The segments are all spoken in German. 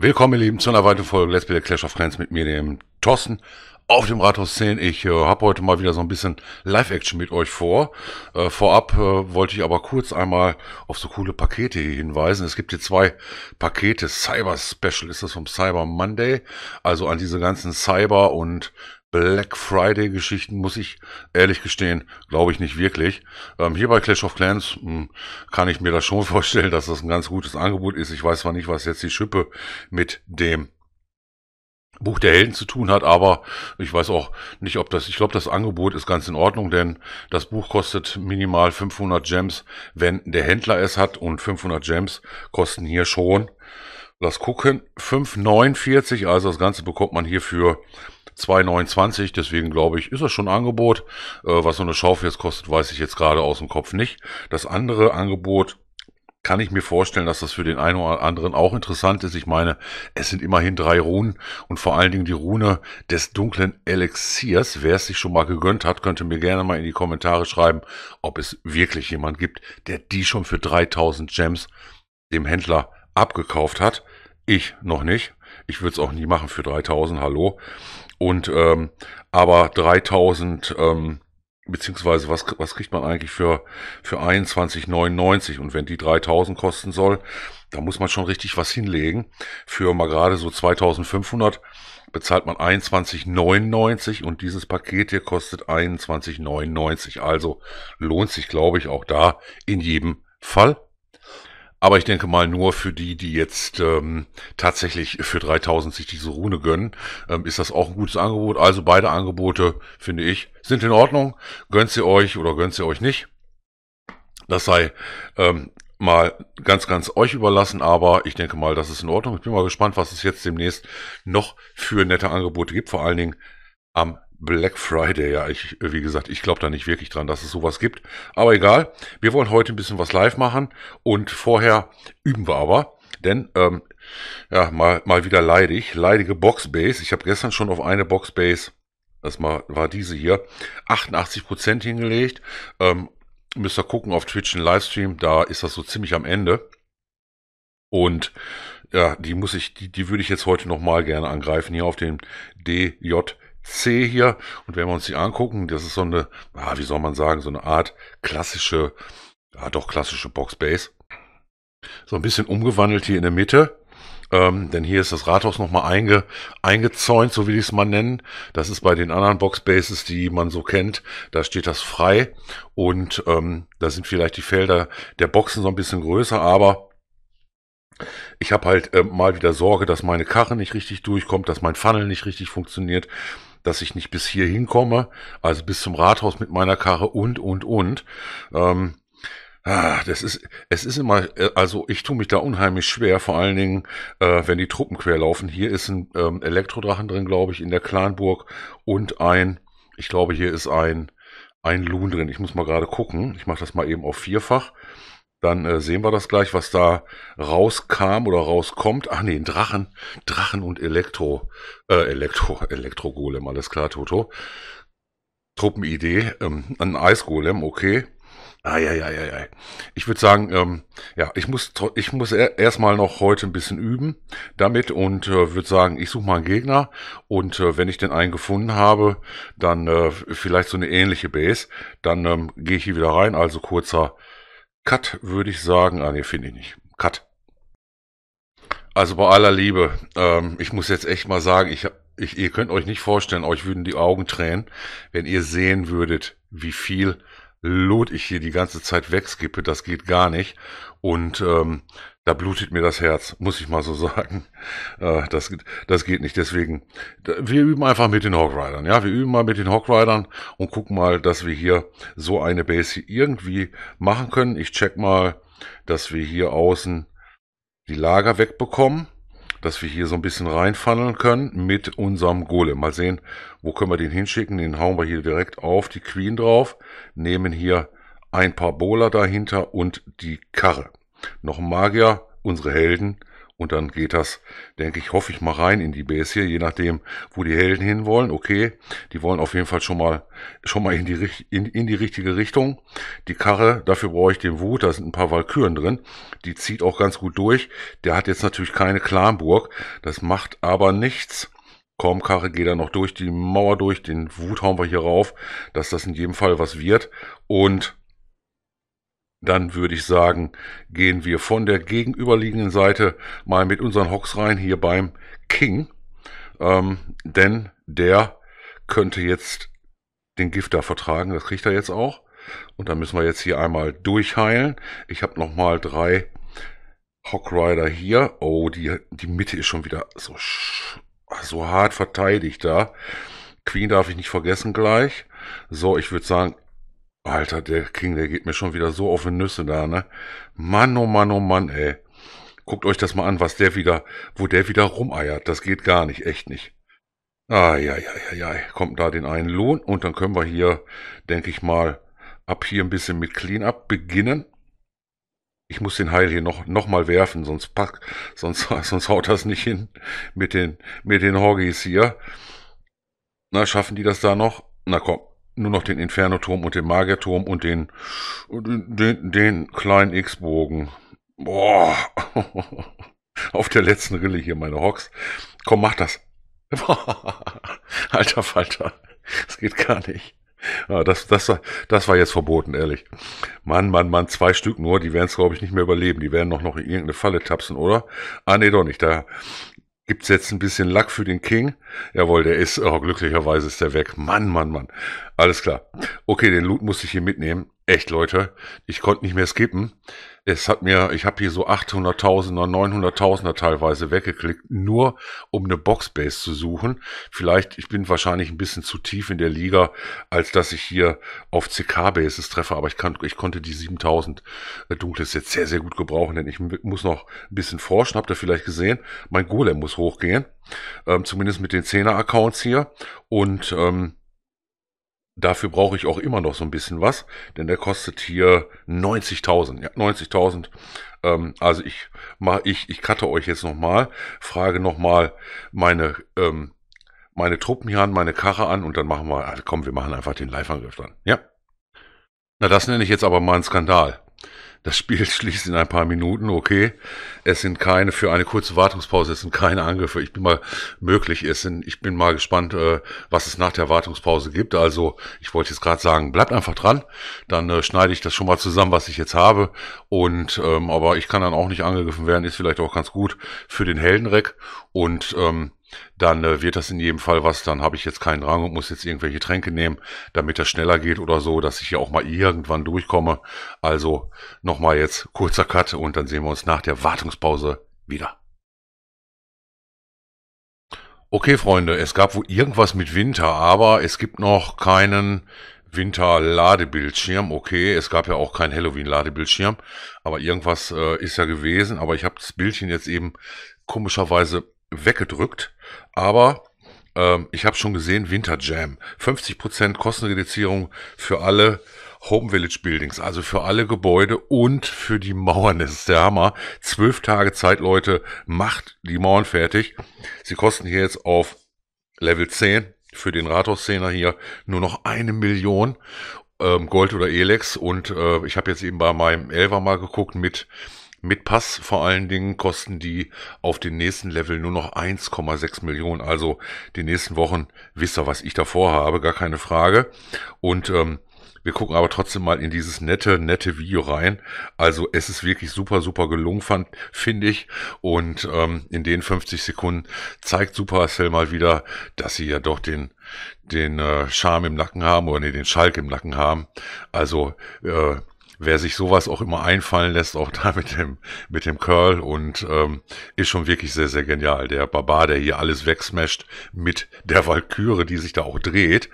Willkommen, ihr Lieben, zu einer weiteren Folge Let's Play Clash of Clans mit mir, dem Thorsten, auf dem Rathaus 10. Ich äh, habe heute mal wieder so ein bisschen Live-Action mit euch vor. Äh, vorab äh, wollte ich aber kurz einmal auf so coole Pakete hinweisen. Es gibt hier zwei Pakete. Cyber Special ist das vom Cyber Monday. Also an diese ganzen Cyber- und Black Friday Geschichten, muss ich ehrlich gestehen, glaube ich nicht wirklich. Ähm, hier bei Clash of Clans mh, hm, kann ich mir das schon vorstellen, dass das ein ganz gutes Angebot ist. Ich weiß zwar nicht, was jetzt die Schippe mit dem Buch der Helden zu tun hat, aber ich weiß auch nicht, ob das, ich glaube, das Angebot ist ganz in Ordnung, denn das Buch kostet minimal 500 Gems, wenn der Händler es hat und 500 Gems kosten hier schon Lass gucken, 5,49, also das Ganze bekommt man hier für 2,29, deswegen glaube ich, ist das schon ein Angebot. Äh, was so eine Schaufel jetzt kostet, weiß ich jetzt gerade aus dem Kopf nicht. Das andere Angebot kann ich mir vorstellen, dass das für den einen oder anderen auch interessant ist. Ich meine, es sind immerhin drei Runen und vor allen Dingen die Rune des dunklen Elixiers. Wer es sich schon mal gegönnt hat, könnte mir gerne mal in die Kommentare schreiben, ob es wirklich jemand gibt, der die schon für 3000 Gems dem Händler abgekauft hat. Ich noch nicht. Ich würde es auch nie machen für 3000, hallo. Und ähm, aber 3000 ähm, beziehungsweise was was kriegt man eigentlich für für 21,99 und wenn die 3000 kosten soll, da muss man schon richtig was hinlegen. Für mal gerade so 2500 bezahlt man 21,99 und dieses Paket hier kostet 21,99. Also lohnt sich, glaube ich, auch da in jedem Fall. Aber ich denke mal nur für die, die jetzt ähm, tatsächlich für 3000 sich diese Rune gönnen, ähm, ist das auch ein gutes Angebot. Also beide Angebote, finde ich, sind in Ordnung. Gönnt sie euch oder gönnt sie euch nicht. Das sei ähm, mal ganz, ganz euch überlassen, aber ich denke mal, das ist in Ordnung. Ich bin mal gespannt, was es jetzt demnächst noch für nette Angebote gibt. Vor allen Dingen am Black Friday, ja, ich, wie gesagt, ich glaube da nicht wirklich dran, dass es sowas gibt. Aber egal, wir wollen heute ein bisschen was live machen und vorher üben wir aber, denn, ähm, ja, mal, mal wieder leidig, leidige Boxbase. Ich habe gestern schon auf eine Boxbase, das mal, war diese hier, 88% hingelegt. Ähm, müsst ihr gucken auf Twitch einen Livestream, da ist das so ziemlich am Ende. Und ja, die muss ich, die, die würde ich jetzt heute nochmal gerne angreifen, hier auf dem DJ C hier. Und wenn wir uns die angucken, das ist so eine, ah, wie soll man sagen, so eine Art klassische, ja doch klassische Boxbase. So ein bisschen umgewandelt hier in der Mitte. Ähm, denn hier ist das Rathaus nochmal einge, eingezäunt, so will ich es mal nennen. Das ist bei den anderen Boxbases, die man so kennt, da steht das frei. Und ähm, da sind vielleicht die Felder der Boxen so ein bisschen größer, aber ich habe halt äh, mal wieder Sorge, dass meine Karre nicht richtig durchkommt, dass mein Funnel nicht richtig funktioniert, dass ich nicht bis hier hinkomme, also bis zum Rathaus mit meiner Karre und, und, und. Ähm, ah, das ist, es ist immer, äh, also ich tue mich da unheimlich schwer, vor allen Dingen, äh, wenn die Truppen querlaufen. Hier ist ein ähm, Elektrodrachen drin, glaube ich, in der Clanburg und ein, ich glaube, hier ist ein, ein Loon drin. Ich muss mal gerade gucken. Ich mache das mal eben auf vierfach. Dann äh, sehen wir das gleich, was da rauskam oder rauskommt. Ach nee, ein Drachen, Drachen und Elektro, äh, Elektro, Elektro-Golem, alles klar, Toto. Truppenidee, ähm, ein Eisgolem, okay. Eieieiei. Ich würde sagen, ähm, ja, ich muss, ich muss erstmal noch heute ein bisschen üben damit und äh, würde sagen, ich suche mal einen Gegner und äh, wenn ich den einen gefunden habe, dann äh, vielleicht so eine ähnliche Base, dann ähm, gehe ich hier wieder rein, also kurzer Cut würde ich sagen. Ah, ne, finde ich nicht. Cut. Also bei aller Liebe, ähm, ich muss jetzt echt mal sagen, ich, ich, ihr könnt euch nicht vorstellen, euch würden die Augen tränen, wenn ihr sehen würdet, wie viel lot ich hier die ganze Zeit wegskippe, das geht gar nicht. Und ähm, da blutet mir das Herz, muss ich mal so sagen. Äh, das, das geht nicht. Deswegen, wir üben einfach mit den Hogridern. Ja, wir üben mal mit den Hogridern und gucken mal, dass wir hier so eine Base irgendwie machen können. Ich check mal, dass wir hier außen die Lager wegbekommen dass wir hier so ein bisschen reinfunneln können mit unserem Golem. Mal sehen, wo können wir den hinschicken. Den hauen wir hier direkt auf die Queen drauf, nehmen hier ein paar Bowler dahinter und die Karre. Noch ein Magier, unsere Helden und dann geht das, denke ich, hoffe ich mal rein in die Base hier, je nachdem, wo die Helden hinwollen. Okay, die wollen auf jeden Fall schon mal, schon mal in die, in, in die richtige Richtung. Die Karre, dafür brauche ich den Wut, da sind ein paar Walküren drin. Die zieht auch ganz gut durch. Der hat jetzt natürlich keine Klanburg. Das macht aber nichts. Komm, Karre, geh da noch durch die Mauer durch, den Wut hauen wir hier rauf, dass das in jedem Fall was wird. Und dann würde ich sagen, gehen wir von der gegenüberliegenden Seite mal mit unseren Hocks rein, hier beim King. Ähm, denn der könnte jetzt den Gift da vertragen, das kriegt er jetzt auch. Und dann müssen wir jetzt hier einmal durchheilen. Ich habe nochmal drei Rider hier. Oh, die, die Mitte ist schon wieder so, so hart verteidigt da. Queen darf ich nicht vergessen gleich. So, ich würde sagen, Alter, der King, der geht mir schon wieder so auf die Nüsse da, ne? Mann, oh Mann, oh Mann, ey. Guckt euch das mal an, was der wieder, wo der wieder rumeiert. Das geht gar nicht, echt nicht. Ah, ja, ja, ja, ja. Kommt da den einen Lohn und dann können wir hier, denke ich mal, ab hier ein bisschen mit Cleanup beginnen. Ich muss den Heil hier noch, noch mal werfen, sonst pack, sonst, sonst haut das nicht hin mit den, mit den Horgis hier. Na, schaffen die das da noch? Na komm, nur noch den Inferno-Turm und den Magierturm und den, den, den kleinen X-Bogen. Boah. Auf der letzten Rille hier, meine Hocks. Komm, mach das. Alter Falter. Das geht gar nicht. das, das, das war jetzt verboten, ehrlich. Mann, Mann, Mann, zwei Stück nur, die werden es, glaube ich, nicht mehr überleben. Die werden noch, noch in irgendeine Falle tapsen, oder? Ah, nee, doch nicht. Da, Gibt's jetzt ein bisschen Lack für den King? Jawohl, der ist, oh, glücklicherweise ist der weg. Mann, Mann, Mann. Alles klar. Okay, den Loot muss ich hier mitnehmen. Echt, Leute, ich konnte nicht mehr skippen. Es hat mir, ich habe hier so 800.000er, 900.000er teilweise weggeklickt, nur um eine Boxbase zu suchen. Vielleicht, ich bin wahrscheinlich ein bisschen zu tief in der Liga, als dass ich hier auf CK-Bases treffe, aber ich, kann, ich konnte die 7000 äh, Dunkles jetzt sehr, sehr gut gebrauchen, denn ich muss noch ein bisschen forschen, habt ihr vielleicht gesehen. Mein Golem muss hochgehen, ähm, zumindest mit den 10er-Accounts hier und... Ähm, Dafür brauche ich auch immer noch so ein bisschen was, denn der kostet hier 90.000. Ja, 90.000. Ähm, also ich mache ich ich cutte euch jetzt nochmal, frage nochmal meine ähm, meine Truppen hier an, meine Karre an und dann machen wir, also komm, wir machen einfach den Live-Angriff dann. Ja. Na, das nenne ich jetzt aber mal einen Skandal. Das Spiel schließt in ein paar Minuten, okay. Es sind keine, für eine kurze Wartungspause, es sind keine Angriffe. Ich bin mal möglich, es sind, ich bin mal gespannt, äh, was es nach der Wartungspause gibt. Also, ich wollte jetzt gerade sagen, bleibt einfach dran. Dann äh, schneide ich das schon mal zusammen, was ich jetzt habe. Und, ähm, aber ich kann dann auch nicht angegriffen werden, ist vielleicht auch ganz gut für den Heldenreck. Und, ähm, dann äh, wird das in jedem Fall was. Dann habe ich jetzt keinen Drang und muss jetzt irgendwelche Tränke nehmen, damit das schneller geht oder so, dass ich ja auch mal irgendwann durchkomme. Also nochmal jetzt kurzer Cut und dann sehen wir uns nach der Wartungspause wieder. Okay, Freunde, es gab wohl irgendwas mit Winter, aber es gibt noch keinen Winter-Ladebildschirm. Okay, es gab ja auch keinen Halloween-Ladebildschirm, aber irgendwas äh, ist ja gewesen. Aber ich habe das Bildchen jetzt eben komischerweise weggedrückt, aber ähm, ich habe schon gesehen, Winter Jam. 50% Kostenreduzierung für alle Home Village Buildings, also für alle Gebäude und für die Mauern. Das ist der Hammer. Zwölf Tage Zeit, Leute, macht die Mauern fertig. Sie kosten hier jetzt auf Level 10 für den Rathaus-Szener hier nur noch eine Million ähm, Gold oder Elex. Und äh, ich habe jetzt eben bei meinem Elver mal geguckt mit mit Pass vor allen Dingen kosten die auf den nächsten Level nur noch 1,6 Millionen. Also die nächsten Wochen wisst ihr, was ich davor habe, gar keine Frage. Und ähm, wir gucken aber trotzdem mal in dieses nette, nette Video rein. Also es ist wirklich super, super gelungen, fand, finde ich. Und ähm, in den 50 Sekunden zeigt Supercell mal wieder, dass sie ja doch den den äh, Charme im Nacken haben oder nee, den Schalk im Nacken haben. Also äh, wer sich sowas auch immer einfallen lässt, auch da mit dem, mit dem Curl und ähm, ist schon wirklich sehr, sehr genial. Der Barbar, der hier alles wegsmasht mit der Walküre, die sich da auch dreht.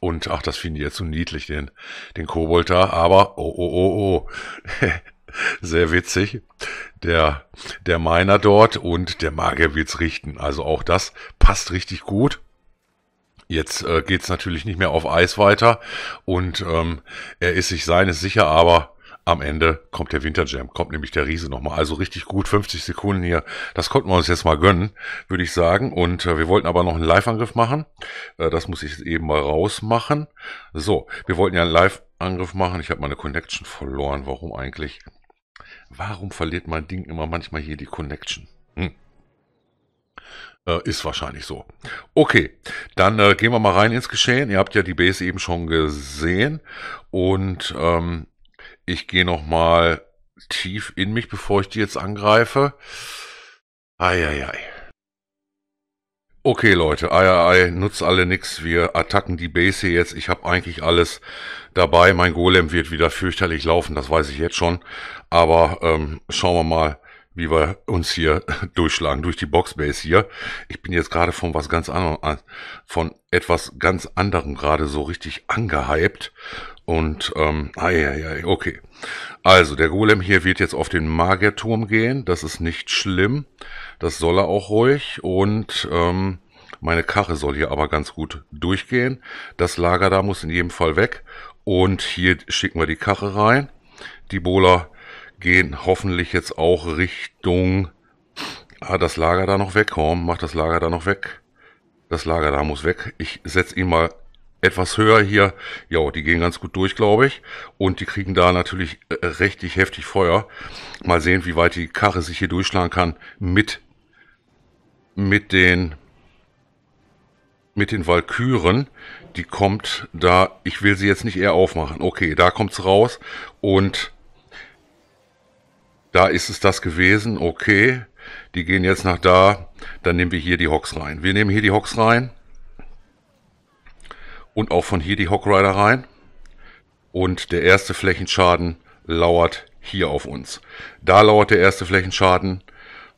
Und ach, das finde ich jetzt so niedlich, den, den Kobold da. Aber, oh, oh, oh, oh. sehr witzig. Der, der Miner dort und der Magier wird's richten. Also auch das passt richtig gut. Jetzt äh, geht es natürlich nicht mehr auf Eis weiter und ähm, er ist sich seines sicher, aber am Ende kommt der Winterjam, kommt nämlich der Riese nochmal. Also richtig gut, 50 Sekunden hier. Das konnten wir uns jetzt mal gönnen, würde ich sagen. Und äh, wir wollten aber noch einen Live-Angriff machen. Äh, das muss ich eben mal rausmachen. So, wir wollten ja einen Live-Angriff machen. Ich habe meine Connection verloren. Warum eigentlich? Warum verliert mein Ding immer manchmal hier die Connection? Hm. Äh, ist wahrscheinlich so. Okay, dann äh, gehen wir mal rein ins Geschehen. Ihr habt ja die Base eben schon gesehen. Und ähm, ich gehe nochmal tief in mich, bevor ich die jetzt angreife. Eieiei. Ei, ei. Okay, Leute, ei, ei, ei, nutzt alle nix. Wir attacken die Base hier jetzt. Ich habe eigentlich alles dabei. Mein Golem wird wieder fürchterlich laufen, das weiß ich jetzt schon. Aber ähm, schauen wir mal, wie wir uns hier durchschlagen durch die Boxbase hier. Ich bin jetzt gerade von was ganz anderem, von etwas ganz anderem gerade so richtig angehypt. Und, ähm, ah, ja, ja, okay. Also, der Golem hier wird jetzt auf den Magierturm gehen. Das ist nicht schlimm. Das soll er auch ruhig. Und, ähm, meine Karre soll hier aber ganz gut durchgehen. Das Lager da muss in jedem Fall weg. Und hier schicken wir die Karre rein. Die Bola gehen hoffentlich jetzt auch Richtung, ah, das Lager da noch weg, Horm, mach das Lager da noch weg. Das Lager da muss weg. Ich setze ihn mal etwas höher hier. Ja, die gehen ganz gut durch, glaube ich. Und die kriegen da natürlich äh, richtig heftig Feuer. Mal sehen, wie weit die Karre sich hier durchschlagen kann mit, mit den, mit den Valkyren. Die kommt da, ich will sie jetzt nicht eher aufmachen. Okay, da kommt es raus und da ist es das gewesen, okay, die gehen jetzt nach da, dann nehmen wir hier die Hocks rein. Wir nehmen hier die Hocks rein und auch von hier die Hockrider rein und der erste Flächenschaden lauert hier auf uns. Da lauert der erste Flächenschaden.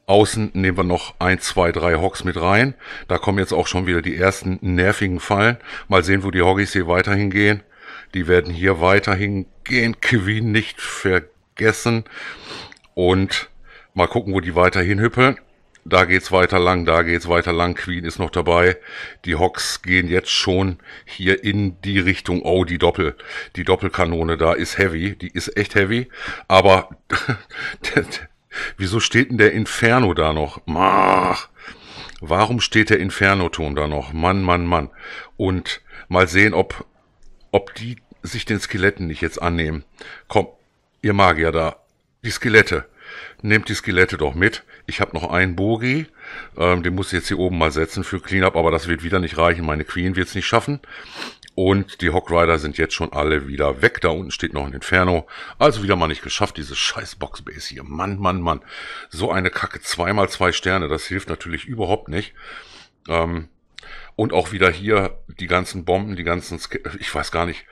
Außen nehmen wir noch 1, 2, 3 Hocks mit rein. Da kommen jetzt auch schon wieder die ersten nervigen Fallen. Mal sehen, wo die Hoggies hier weiterhin gehen. Die werden hier weiterhin gehen, Queen nicht vergessen. Und mal gucken, wo die weiter hinhüppeln. Da geht's weiter lang, da geht's weiter lang. Queen ist noch dabei. Die Hawks gehen jetzt schon hier in die Richtung. Oh, die Doppel, die Doppelkanone da ist heavy. Die ist echt heavy. Aber wieso steht denn der Inferno da noch? Mach. Warum steht der Inferno-Ton da noch? Mann, Mann, Mann. Und mal sehen, ob, ob die sich den Skeletten nicht jetzt annehmen. Komm, ihr Magier da, die Skelette. Nehmt die Skelette doch mit. Ich habe noch einen Bogi. Ähm, den muss ich jetzt hier oben mal setzen für Cleanup, aber das wird wieder nicht reichen. Meine Queen wird es nicht schaffen. Und die Hawk Rider sind jetzt schon alle wieder weg. Da unten steht noch ein Inferno. Also wieder mal nicht geschafft, dieses scheiß Boxbase hier. Mann, Mann, Mann. So eine Kacke. Zweimal zwei Sterne. Das hilft natürlich überhaupt nicht. Ähm, und auch wieder hier die ganzen Bomben, die ganzen... Ske ich weiß gar nicht.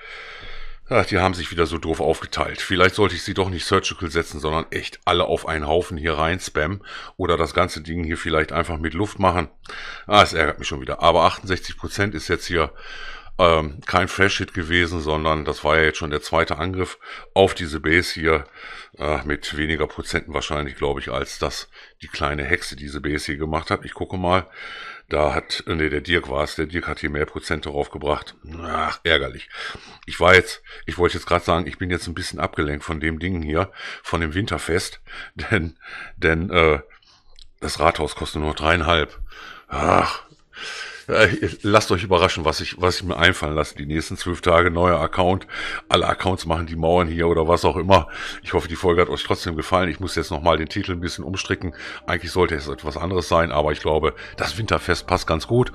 Ach, die haben sich wieder so doof aufgeteilt. Vielleicht sollte ich sie doch nicht surgical setzen, sondern echt alle auf einen Haufen hier rein spammen oder das ganze Ding hier vielleicht einfach mit Luft machen. Ah, es ärgert mich schon wieder. Aber 68% ist jetzt hier ähm, kein Fresh Hit gewesen, sondern das war ja jetzt schon der zweite Angriff auf diese Base hier äh, mit weniger Prozenten wahrscheinlich, glaube ich, als das die kleine Hexe diese Base hier gemacht hat. Ich gucke mal. Da hat, nee, der Dirk war es, der Dirk hat hier mehr Prozent drauf gebracht. Ach, ärgerlich. Ich war jetzt, ich wollte jetzt gerade sagen, ich bin jetzt ein bisschen abgelenkt von dem Ding hier, von dem Winterfest, denn, denn, äh, das Rathaus kostet nur noch dreieinhalb. Ach. Äh, lasst euch überraschen, was ich, was ich mir einfallen lasse. Die nächsten zwölf Tage neuer Account. Alle Accounts machen die Mauern hier oder was auch immer. Ich hoffe, die Folge hat euch trotzdem gefallen. Ich muss jetzt nochmal den Titel ein bisschen umstricken. Eigentlich sollte es etwas anderes sein, aber ich glaube, das Winterfest passt ganz gut.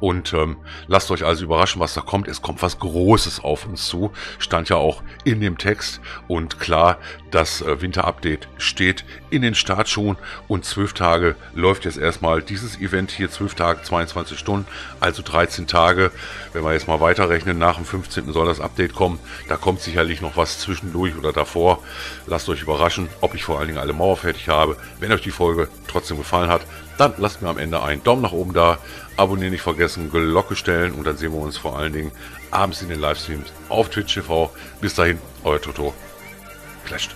Und ähm, lasst euch also überraschen, was da kommt. Es kommt was Großes auf uns zu. Stand ja auch in dem Text. Und klar, das äh, Winter-Update steht in den Startschuhen. Und zwölf Tage läuft jetzt erstmal dieses Event hier. Zwölf Tage, 22 Stunden, also 13 Tage. Wenn wir jetzt mal weiterrechnen, nach dem 15. soll das Update kommen. Da kommt sicherlich noch was zwischendurch oder davor. Lasst euch überraschen, ob ich vor allen Dingen alle Mauer fertig habe. Wenn euch die Folge trotzdem gefallen hat, dann lasst mir am Ende einen Daumen nach oben da, abonnieren nicht vergessen, Glocke stellen und dann sehen wir uns vor allen Dingen abends in den Livestreams auf Twitch TV. Bis dahin, euer Toto. Clashed.